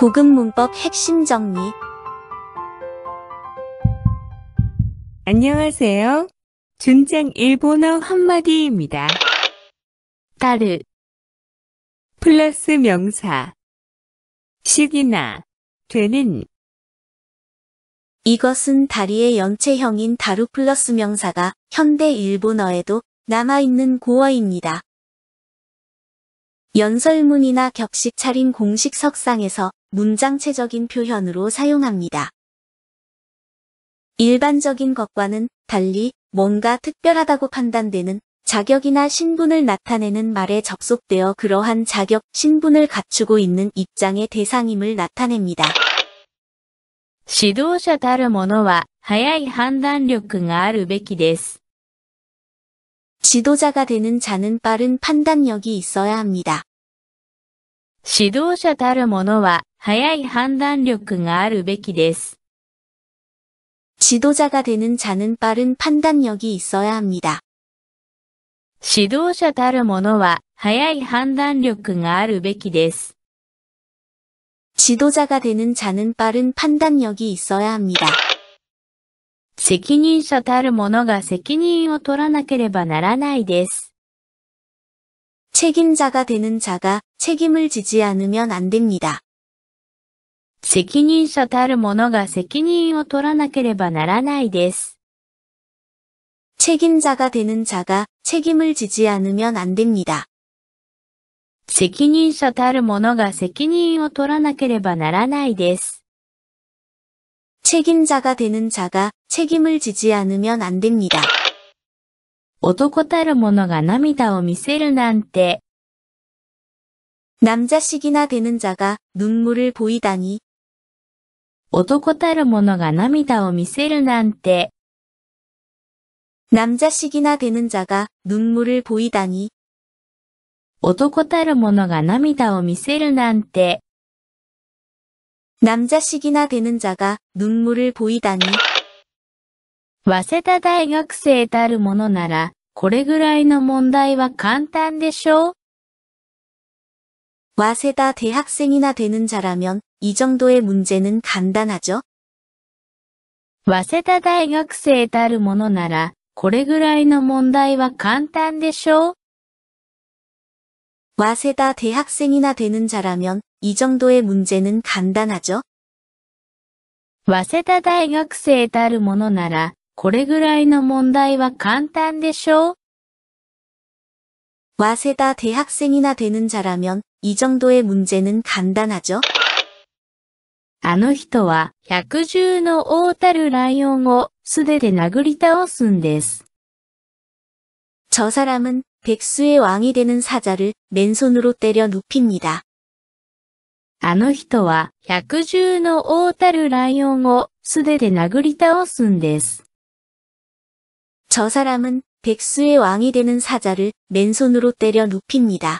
고급 문법 핵심 정리 안녕하세요. 준장 일본어 한마디입니다. 따르 플러스 명사 식이나 되는 이것은 다리의 연체형인 다루 플러스 명사가 현대 일본어에도 남아있는 고어입니다. 연설문이나 격식 차린 공식 석상에서 문장체적인 표현으로 사용합니다. 일반적인 것과는 달리 뭔가 특별하다고 판단되는 자격이나 신분을 나타내는 말에 접속되어 그러한 자격, 신분을 갖추고 있는 입장의 대상임을 나타냅니다. 指導者たるものは早い判断力があるべきです. 지도자가 되는 자는 빠른 판단력이 있어야 합니다. 指導者たるものは、早い判断力があるべきです。指導者が되는자는빠른判断力이있어야합니 다。 指導者たるものは、早い判断力があるべきです。指導者が되는자는빠른判断力이있어야합니 다。 責任者たるものが責任を取らなければならないです。 책임자가 되는 자가 책임을 지지 않으면 안 됩니다. 責任者たる者が責任を取らなければならないです。 책임자가 되는 자가 책임을 지지 않으면 안 됩니다. 責任者たる者が責任を取らなければならないです。 책임자가 되는 자가 책임을 지지 않으면 안 됩니다. 男たる者が涙を見せるなんて。남자식이나되는자가눈물을보이다니男たる者が涙を見せるなんて。남자식이나되는자가눈물을보이다니男たる者が涙を見せるなんて。남자식이나되는자가눈물을보이다니早稲田大学生たるものなら、これぐらいの問題は簡単でしょう早稲田大学生になでぬ자라 면、 이정도의問題は簡単でしょう。早稲田大学生たるものなら、これぐらいの問題は簡単でしょう早稲田大学生になでぬ자라 면、 이정도의문제는簡単하죠早稲田大学生たるものなら、これぐらいの問題は簡単でしょう와세다대학생이나되는자라면이정도의문제는간단하죠あの人は百獣の王たるライオンを素手で殴り倒すんです。저사람은백수의왕이되는사자를맨손으로때려눕힙니다あの人は百獣の王たるライオンを素手で殴り倒すんです。저사람은백수의왕이되는사자를맨손으로때려눕힙니다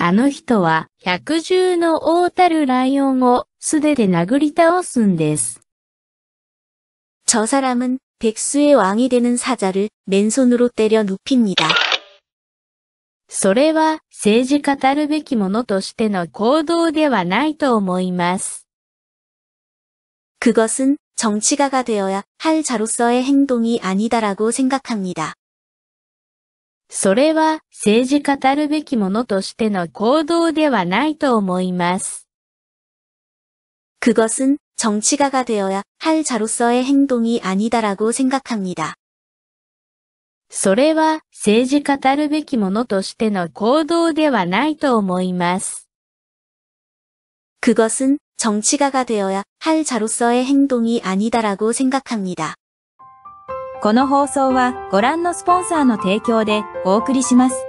あの人は百獣の王たるライオンを素手で殴り倒すんです。저사람은백수의왕이되는사자를맨손으로때려눕힙니다それは政治家たるべきものとしての行動ではないと思います。그것은정치가가되어야할자로서의행동이아니다라고생각합니다それは政治家たるべきものとしての行動ではないと思います。그것은정치가가되어야할자로서의행동이아니다라고생각합니다それは政治家たるべきものとしての行動ではないと思います。그것은정치가가되어야할자로서의행동이아니다라고생각합니다この放送はご覧のスポンサーの提供でお送りします。